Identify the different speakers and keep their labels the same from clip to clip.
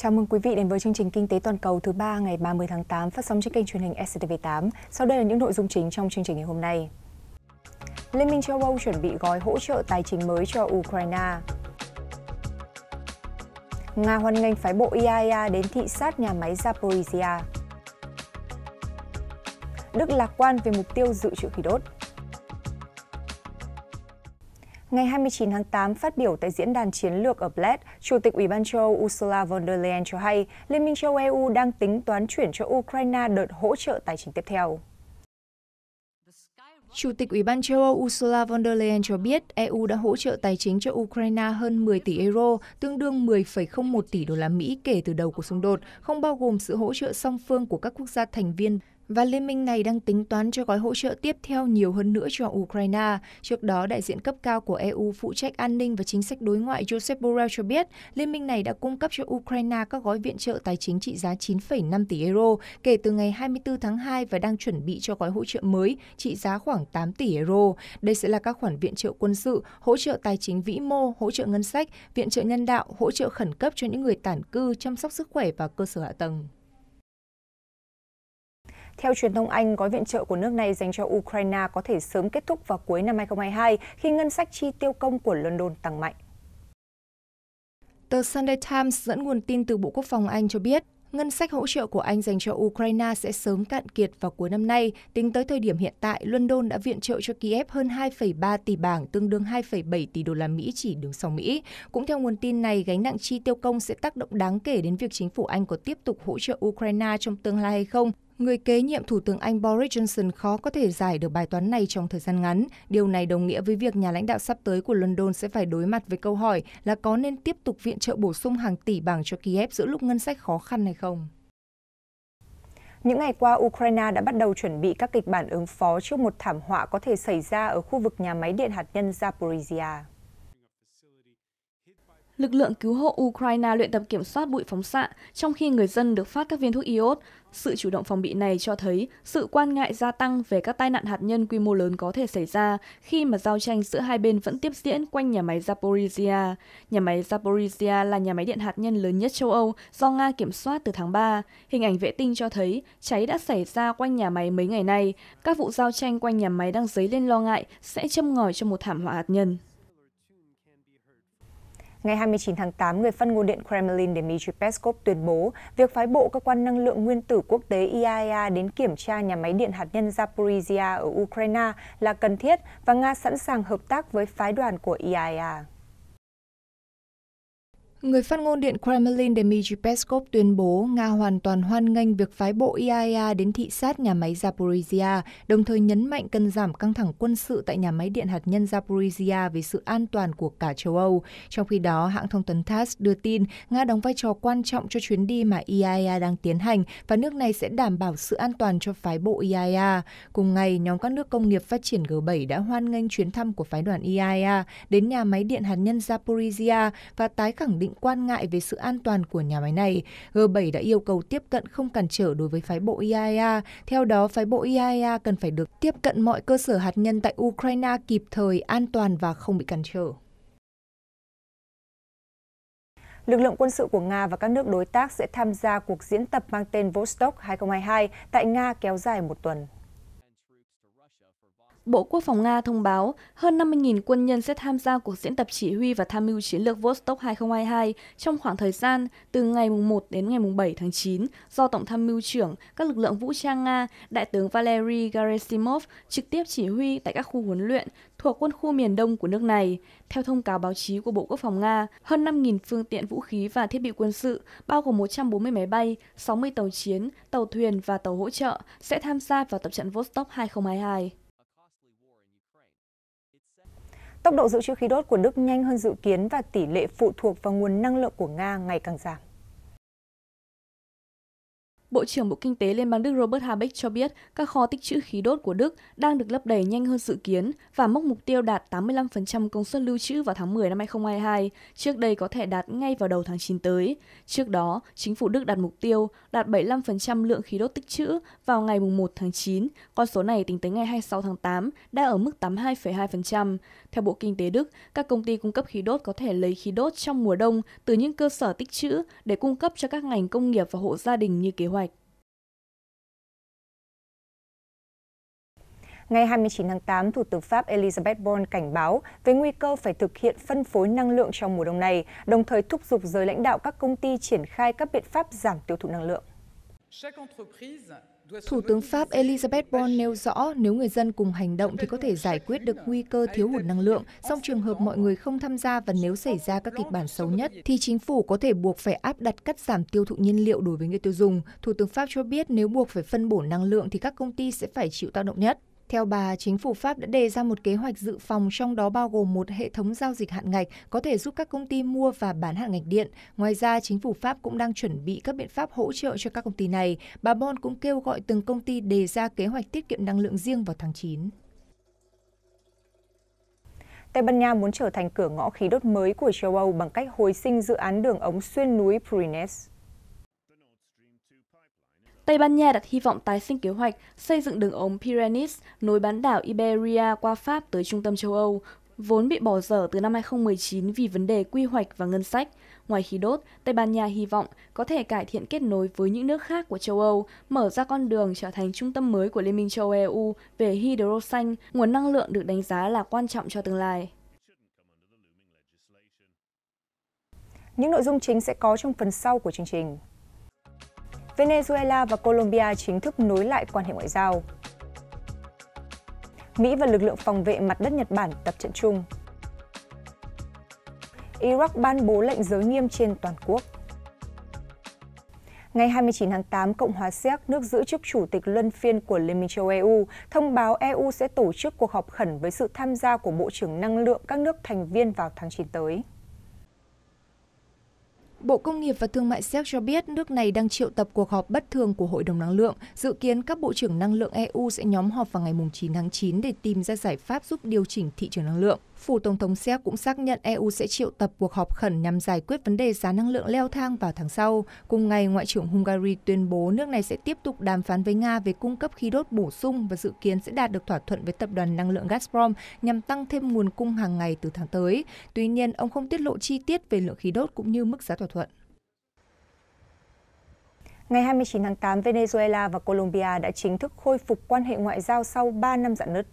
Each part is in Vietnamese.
Speaker 1: Chào mừng quý vị đến với chương trình Kinh tế Toàn cầu thứ ba ngày 30 tháng 8 phát sóng trên kênh truyền hình SCTV8. Sau đây là những nội dung chính trong chương trình ngày hôm nay. Liên minh châu Âu chuẩn bị gói hỗ trợ tài chính mới cho Ukraine. Nga hoan nghênh phái bộ IAEA e đến thị sát nhà máy Zaporizhia. Đức lạc quan về mục tiêu dự trữ khí đốt. Ngày 29 tháng 8, phát biểu tại Diễn đàn Chiến lược ở Bled, Chủ tịch Ủy ban châu Âu Ursula von der Leyen cho hay Liên minh châu EU e đang tính toán chuyển cho Ukraine đợt hỗ trợ tài chính tiếp theo. Chủ tịch Ủy ban châu Âu Ursula von der Leyen cho biết EU đã hỗ trợ tài chính cho Ukraine hơn 10 tỷ euro, tương đương 10,01 tỷ đô la Mỹ kể từ đầu của xung đột, không bao gồm sự hỗ trợ song phương của các quốc gia thành viên và liên minh này đang tính toán cho gói hỗ trợ tiếp theo nhiều hơn nữa cho Ukraine. Trước đó, đại diện cấp cao của EU phụ trách an ninh và chính sách đối ngoại Joseph Borrell cho biết, liên minh này đã cung cấp cho Ukraine các gói viện trợ tài chính trị giá 9,5 tỷ euro kể từ ngày 24 tháng 2 và đang chuẩn bị cho gói hỗ trợ mới trị giá khoảng 8 tỷ euro. Đây sẽ là các khoản viện trợ quân sự, hỗ trợ tài chính vĩ mô, hỗ trợ ngân sách, viện trợ nhân đạo, hỗ trợ khẩn cấp cho những người tản cư, chăm sóc sức khỏe và cơ sở hạ tầng. Theo truyền thông Anh, gói viện trợ của nước này dành cho Ukraine có thể sớm kết thúc vào cuối năm 2022 khi ngân sách chi tiêu công của London tăng mạnh. Tờ Sunday Times dẫn nguồn tin từ Bộ Quốc phòng Anh cho biết, ngân sách hỗ trợ của Anh dành cho Ukraine sẽ sớm cạn kiệt vào cuối năm nay. Tính tới thời điểm hiện tại, London đã viện trợ cho Kiev hơn 2,3 tỷ bảng, tương đương 2,7 tỷ đô la Mỹ chỉ đứng sau Mỹ. Cũng theo nguồn tin này, gánh nặng chi tiêu công sẽ tác động đáng kể đến việc chính phủ Anh có tiếp tục hỗ trợ Ukraine trong tương lai hay không. Người kế nhiệm Thủ tướng Anh Boris Johnson khó có thể giải được bài toán này trong thời gian ngắn. Điều này đồng nghĩa với việc nhà lãnh đạo sắp tới của London sẽ phải đối mặt với câu hỏi là có nên tiếp tục viện trợ bổ sung hàng tỷ bảng cho Kiev giữa lúc ngân sách khó khăn hay không. Những ngày qua, Ukraine đã bắt đầu chuẩn bị các kịch bản ứng phó trước một thảm họa có thể xảy ra ở khu vực nhà máy điện hạt nhân Zaporizhia
Speaker 2: lực lượng cứu hộ Ukraine luyện tập kiểm soát bụi phóng xạ, trong khi người dân được phát các viên thuốc iốt. Sự chủ động phòng bị này cho thấy sự quan ngại gia tăng về các tai nạn hạt nhân quy mô lớn có thể xảy ra khi mà giao tranh giữa hai bên vẫn tiếp diễn quanh nhà máy Zaporizhia. Nhà máy Zaporizhia là nhà máy điện hạt nhân lớn nhất châu Âu do Nga kiểm soát từ tháng 3. Hình ảnh vệ tinh cho thấy cháy đã xảy ra quanh nhà máy mấy ngày nay. Các vụ giao tranh quanh nhà máy đang dấy lên lo ngại sẽ châm ngòi cho một thảm họa hạt nhân.
Speaker 1: Ngày 29 tháng 8, người phát ngôn điện Kremlin Dmitry Peskov tuyên bố việc phái bộ cơ quan năng lượng nguyên tử quốc tế IAEA e đến kiểm tra nhà máy điện hạt nhân Zaporizhia ở Ukraine là cần thiết và Nga sẵn sàng hợp tác với phái đoàn của IAEA. E Người phát ngôn Điện Kremlin Dmitry Peskov tuyên bố Nga hoàn toàn hoan nghênh việc phái bộ IAEA đến thị sát nhà máy Zaporizhia, đồng thời nhấn mạnh cần giảm căng thẳng quân sự tại nhà máy điện hạt nhân Zaporizhia vì sự an toàn của cả châu Âu. Trong khi đó, hãng thông tấn TASS đưa tin Nga đóng vai trò quan trọng cho chuyến đi mà IAEA đang tiến hành và nước này sẽ đảm bảo sự an toàn cho phái bộ IAEA. Cùng ngày, nhóm các nước công nghiệp phát triển G7 đã hoan nghênh chuyến thăm của phái đoàn IAEA đến nhà máy điện hạt nhân Zaporizhia và tái khẳng định định quan ngại về sự an toàn của nhà máy này, G7 đã yêu cầu tiếp cận không cản trở đối với phái bộ IAEA. E Theo đó, phái bộ IAEA e cần phải được tiếp cận mọi cơ sở hạt nhân tại Ukraine kịp thời, an toàn và không bị cản trở. Lực lượng quân sự của Nga và các nước đối tác sẽ tham gia cuộc diễn tập mang tên Vostok 2022 tại Nga kéo dài một tuần.
Speaker 2: Bộ Quốc phòng Nga thông báo hơn 50.000 quân nhân sẽ tham gia cuộc diễn tập chỉ huy và tham mưu chiến lược Vostok 2022 trong khoảng thời gian từ ngày 1 đến ngày 7 tháng 9 do Tổng tham mưu trưởng các lực lượng vũ trang Nga, Đại tướng Valery Gerasimov trực tiếp chỉ huy tại các khu huấn luyện thuộc quân khu miền đông của nước này. Theo thông cáo báo chí của Bộ Quốc phòng Nga, hơn 5.000 phương tiện vũ khí và thiết bị quân sự, bao gồm 140 máy bay, 60 tàu chiến, tàu thuyền và tàu hỗ trợ sẽ tham gia vào tập trận Vostok 2022.
Speaker 1: Tốc độ dự trữ khí đốt của Đức nhanh hơn dự kiến và tỷ lệ phụ thuộc vào nguồn năng lượng của Nga ngày càng giảm.
Speaker 2: Bộ trưởng Bộ Kinh tế Liên bang Đức Robert Habeck cho biết các kho tích trữ khí đốt của Đức đang được lấp đầy nhanh hơn dự kiến và mốc mục tiêu đạt 85% công suất lưu trữ vào tháng 10 năm 2022, trước đây có thể đạt ngay vào đầu tháng 9 tới. Trước đó, chính phủ Đức đặt mục tiêu đạt 75% lượng khí đốt tích trữ vào ngày 1 tháng 9, con số này tính tới ngày 26 tháng 8 đã ở mức 82,2%. Theo Bộ Kinh tế Đức, các công ty cung cấp khí đốt có thể lấy khí đốt trong mùa đông từ những cơ sở tích trữ để cung cấp cho các ngành công nghiệp và hộ gia đình như kế hoạch
Speaker 1: Ngày 29 tháng 8, Thủ tướng Pháp Elizabeth Bon cảnh báo về nguy cơ phải thực hiện phân phối năng lượng trong mùa đông này, đồng thời thúc giục giới lãnh đạo các công ty triển khai các biện pháp giảm tiêu thụ năng
Speaker 2: lượng. Thủ tướng
Speaker 1: Pháp Elizabeth Bon nêu rõ nếu người dân cùng hành động thì có thể giải quyết được nguy cơ thiếu hụt năng lượng, song trường hợp mọi người không tham gia và nếu xảy ra các kịch bản xấu nhất thì chính phủ có thể buộc phải áp đặt cắt giảm tiêu thụ nhiên liệu đối với người tiêu dùng. Thủ tướng Pháp cho biết nếu buộc phải phân bổ năng lượng thì các công ty sẽ phải chịu tác động nhất. Theo bà, chính phủ Pháp đã đề ra một kế hoạch dự phòng trong đó bao gồm một hệ thống giao dịch hạn ngạch có thể giúp các công ty mua và bán hạn ngạch điện. Ngoài ra, chính phủ Pháp cũng đang chuẩn bị các biện pháp hỗ trợ cho các công ty này. Bà Bon cũng kêu gọi từng công ty đề ra kế hoạch tiết kiệm năng lượng riêng vào tháng 9. Tây Ban Nha muốn trở thành cửa ngõ khí đốt mới của châu Âu bằng cách hồi sinh dự án đường ống xuyên núi Pyrenees.
Speaker 2: Tây Ban Nha đặt hy vọng tái sinh kế hoạch xây dựng đường ống Pyrenees nối bán đảo Iberia qua Pháp tới trung tâm châu Âu, vốn bị bỏ dở từ năm 2019 vì vấn đề quy hoạch và ngân sách. Ngoài khí đốt, Tây Ban Nha hy vọng có thể cải thiện kết nối với những nước khác của châu Âu, mở ra con đường trở thành trung tâm mới của Liên minh châu EU về hydro xanh, nguồn năng lượng được đánh giá là quan trọng cho tương lai. Những nội dung chính sẽ có trong phần sau của chương trình.
Speaker 1: Venezuela và Colombia chính thức nối lại quan hệ ngoại giao. Mỹ và lực lượng phòng vệ mặt đất Nhật Bản tập trận chung. Iraq ban bố lệnh giới nghiêm trên toàn quốc. Ngày 29 tháng 8, Cộng hòa Séc, nước giữ chức chủ tịch luân phiên của Liên minh châu EU, thông báo EU sẽ tổ chức cuộc họp khẩn với sự tham gia của Bộ trưởng Năng lượng các nước thành viên vào tháng 9 tới. Bộ Công nghiệp và Thương mại Séc cho biết nước này đang triệu tập cuộc họp bất thường của Hội đồng Năng lượng. Dự kiến các bộ trưởng năng lượng EU sẽ nhóm họp vào ngày 9 tháng 9 để tìm ra giải pháp giúp điều chỉnh thị trường năng lượng. Phủ Tổng thống Séc cũng xác nhận EU sẽ triệu tập cuộc họp khẩn nhằm giải quyết vấn đề giá năng lượng leo thang vào tháng sau. Cùng ngày, Ngoại trưởng Hungary tuyên bố nước này sẽ tiếp tục đàm phán với Nga về cung cấp khí đốt bổ sung và dự kiến sẽ đạt được thỏa thuận với tập đoàn năng lượng Gazprom nhằm tăng thêm nguồn cung hàng ngày từ tháng tới. Tuy nhiên, ông không tiết lộ chi tiết về lượng khí đốt cũng như mức giá thỏa thuận. Ngày 29 tháng 8, Venezuela và Colombia đã chính thức khôi phục quan hệ ngoại giao sau 3 năm dạn nứt.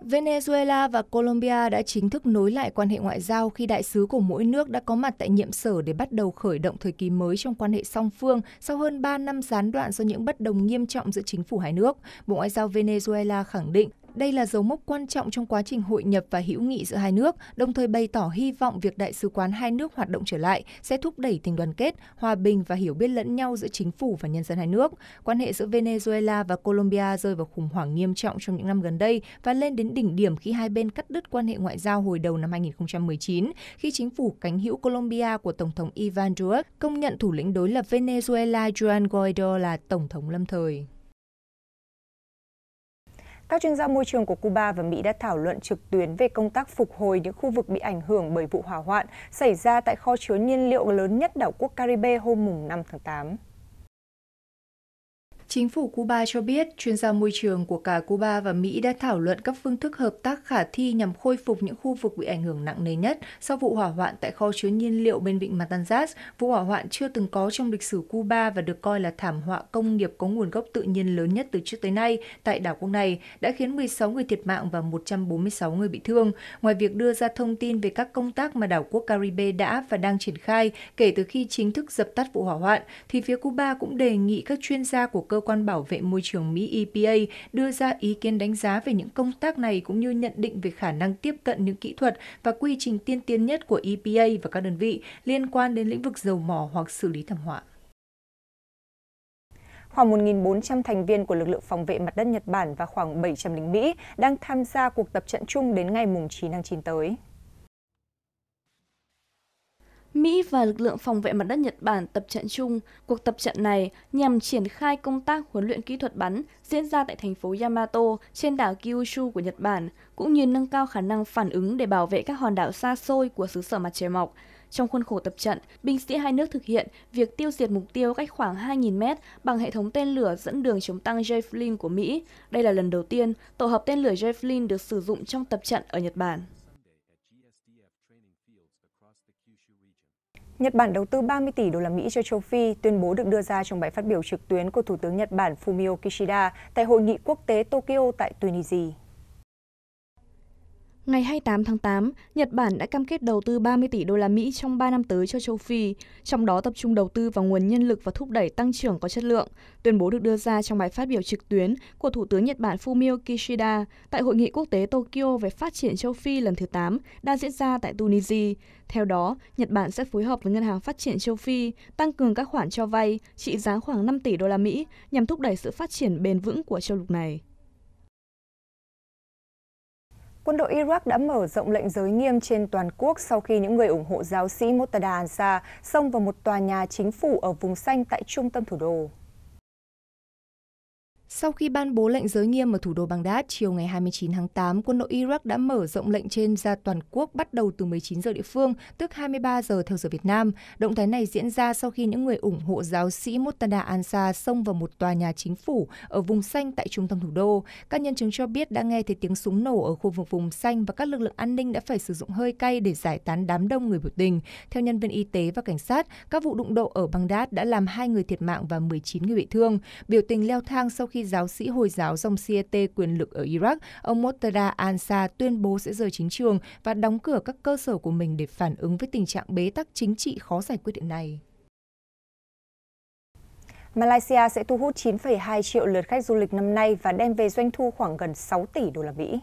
Speaker 1: Venezuela và Colombia đã chính thức nối lại quan hệ ngoại giao khi đại sứ của mỗi nước đã có mặt tại nhiệm sở để bắt đầu khởi động thời kỳ mới trong quan hệ song phương sau hơn 3 năm gián đoạn do những bất đồng nghiêm trọng giữa chính phủ hai nước. Bộ Ngoại giao Venezuela khẳng định đây là dấu mốc quan trọng trong quá trình hội nhập và hữu nghị giữa hai nước, đồng thời bày tỏ hy vọng việc đại sứ quán hai nước hoạt động trở lại sẽ thúc đẩy tình đoàn kết, hòa bình và hiểu biết lẫn nhau giữa chính phủ và nhân dân hai nước. Quan hệ giữa Venezuela và Colombia rơi vào khủng hoảng nghiêm trọng trong những năm gần đây và lên đến đỉnh điểm khi hai bên cắt đứt quan hệ ngoại giao hồi đầu năm 2019 khi chính phủ cánh hữu Colombia của Tổng thống Ivan Duque công nhận thủ lĩnh đối lập Venezuela Juan Guaido là Tổng thống lâm thời. Các chuyên gia môi trường của Cuba và Mỹ đã thảo luận trực tuyến về công tác phục hồi những khu vực bị ảnh hưởng bởi vụ hỏa hoạn xảy ra tại kho chứa nhiên liệu lớn nhất đảo quốc Caribe hôm 5 tháng 8. Chính phủ Cuba cho biết chuyên gia môi trường của cả Cuba và Mỹ đã thảo luận các phương thức hợp tác khả thi nhằm khôi phục những khu vực bị ảnh hưởng nặng nề nhất sau vụ hỏa hoạn tại kho chứa nhiên liệu bên vịnh Matanzas. Vụ hỏa hoạn chưa từng có trong lịch sử Cuba và được coi là thảm họa công nghiệp có nguồn gốc tự nhiên lớn nhất từ trước tới nay tại đảo quốc này đã khiến 16 người thiệt mạng và 146 người bị thương. Ngoài việc đưa ra thông tin về các công tác mà đảo quốc Caribe đã và đang triển khai kể từ khi chính thức dập tắt vụ hỏa hoạn, thì phía Cuba cũng đề nghị các chuyên gia của cơ cơ quan bảo vệ môi trường Mỹ EPA đưa ra ý kiến đánh giá về những công tác này cũng như nhận định về khả năng tiếp cận những kỹ thuật và quy trình tiên tiến nhất của EPA và các đơn vị liên quan đến lĩnh vực dầu mỏ hoặc xử lý thảm họa khoảng 1.400 thành viên của lực lượng phòng vệ mặt đất Nhật Bản và khoảng 700 lính Mỹ đang tham gia cuộc tập trận chung đến ngày 9 tháng 9 tới.
Speaker 2: Mỹ và lực lượng phòng vệ mặt đất Nhật Bản tập trận chung. Cuộc tập trận này nhằm triển khai công tác huấn luyện kỹ thuật bắn diễn ra tại thành phố Yamato trên đảo Kyushu của Nhật Bản, cũng như nâng cao khả năng phản ứng để bảo vệ các hòn đảo xa xôi của xứ sở mặt trời mọc. Trong khuôn khổ tập trận, binh sĩ hai nước thực hiện việc tiêu diệt mục tiêu cách khoảng 2.000 mét bằng hệ thống tên lửa dẫn đường chống tăng Javelin của Mỹ. Đây là lần đầu tiên tổ hợp tên lửa Javelin được sử dụng trong tập trận ở Nhật Bản.
Speaker 1: Nhật Bản đầu tư 30 tỷ đô la Mỹ cho châu Phi, tuyên bố được đưa ra trong bài phát biểu trực tuyến của Thủ tướng Nhật Bản Fumio Kishida tại hội nghị quốc tế Tokyo tại Tunisia.
Speaker 2: Ngày 28 tháng 8, Nhật Bản đã cam kết đầu tư 30 tỷ đô la Mỹ trong 3 năm tới cho châu Phi, trong đó tập trung đầu tư vào nguồn nhân lực và thúc đẩy tăng trưởng có chất lượng. Tuyên bố được đưa ra trong bài phát biểu trực tuyến của Thủ tướng Nhật Bản Fumio Kishida tại Hội nghị quốc tế Tokyo về phát triển châu Phi lần thứ 8 đang diễn ra tại Tunisia. Theo đó, Nhật Bản sẽ phối hợp với Ngân hàng Phát triển châu Phi tăng cường các khoản cho vay trị giá khoảng 5 tỷ đô la Mỹ nhằm thúc đẩy sự phát triển bền vững của châu lục này
Speaker 1: quân đội Iraq đã mở rộng lệnh giới nghiêm trên toàn quốc sau khi những người ủng hộ giáo sĩ Motada Ansar xông vào một tòa nhà chính phủ ở vùng xanh tại trung tâm thủ đô. Sau khi ban bố lệnh giới nghiêm ở thủ đô Baghdad chiều ngày 29 tháng 8, quân đội Iraq đã mở rộng lệnh trên ra toàn quốc bắt đầu từ 19 giờ địa phương, tức 23 giờ theo giờ Việt Nam. Động thái này diễn ra sau khi những người ủng hộ giáo sĩ Mottada Ansar xông vào một tòa nhà chính phủ ở vùng xanh tại trung tâm thủ đô. Các nhân chứng cho biết đã nghe thấy tiếng súng nổ ở khu vực vùng xanh và các lực lượng an ninh đã phải sử dụng hơi cay để giải tán đám đông người biểu tình. Theo nhân viên y tế và cảnh sát, các vụ đụng độ ở Baghdad đã làm hai người thiệt mạng và 19 người bị thương. Biểu tình leo thang sau khi khi giáo sĩ Hồi giáo dòng Siete quyền lực ở Iraq, ông Murtada Ansa tuyên bố sẽ rời chính trường và đóng cửa các cơ sở của mình để phản ứng với tình trạng bế tắc chính trị khó giải quyết hiện nay. Malaysia sẽ thu hút 9,2 triệu lượt khách du lịch năm nay và đem về doanh thu khoảng gần 6 tỷ đô la Mỹ.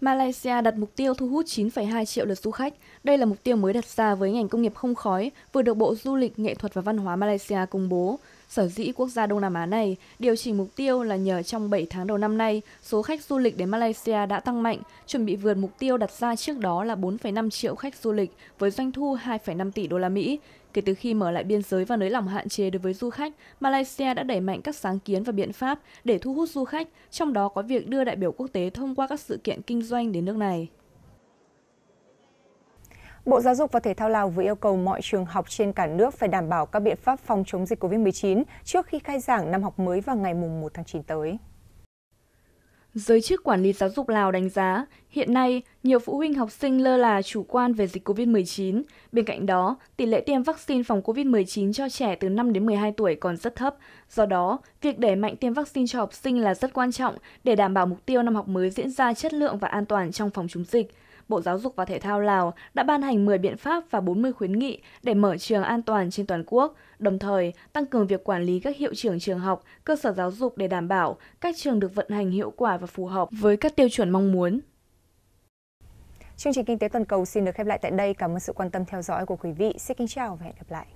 Speaker 2: Malaysia đặt mục tiêu thu hút 9,2 triệu lượt du khách. Đây là mục tiêu mới đặt ra với ngành công nghiệp không khói, vừa được Bộ Du lịch, Nghệ thuật và Văn hóa Malaysia công bố. Sở dĩ quốc gia Đông Nam Á này điều chỉnh mục tiêu là nhờ trong 7 tháng đầu năm nay, số khách du lịch đến Malaysia đã tăng mạnh, chuẩn bị vượt mục tiêu đặt ra trước đó là 4,5 triệu khách du lịch với doanh thu 2,5 tỷ đô la Mỹ. Kể từ khi mở lại biên giới và nới lỏng hạn chế đối với du khách, Malaysia đã đẩy mạnh các sáng kiến và biện pháp để thu hút du khách, trong đó có việc đưa đại biểu quốc tế thông qua các sự kiện kinh doanh đến nước này.
Speaker 1: Bộ Giáo dục và Thể thao Lào vừa yêu cầu mọi trường học trên cả nước phải đảm bảo các biện pháp phòng chống dịch COVID-19 trước khi khai giảng năm học mới vào ngày
Speaker 2: 1 tháng 9 tới. Giới chức quản lý giáo dục Lào đánh giá, hiện nay nhiều phụ huynh học sinh lơ là chủ quan về dịch COVID-19. Bên cạnh đó, tỷ lệ tiêm vaccine phòng COVID-19 cho trẻ từ 5 đến 12 tuổi còn rất thấp. Do đó, việc đẩy mạnh tiêm vaccine cho học sinh là rất quan trọng để đảm bảo mục tiêu năm học mới diễn ra chất lượng và an toàn trong phòng chống dịch. Bộ Giáo dục và Thể thao Lào đã ban hành 10 biện pháp và 40 khuyến nghị để mở trường an toàn trên toàn quốc, đồng thời tăng cường việc quản lý các hiệu trưởng trường học, cơ sở giáo dục để đảm bảo các trường được vận hành hiệu quả và phù hợp với các tiêu chuẩn mong muốn.
Speaker 1: Chương trình Kinh tế Toàn cầu xin được khép lại tại đây. Cảm ơn sự quan tâm theo dõi của quý vị. Xin kính chào và hẹn gặp lại.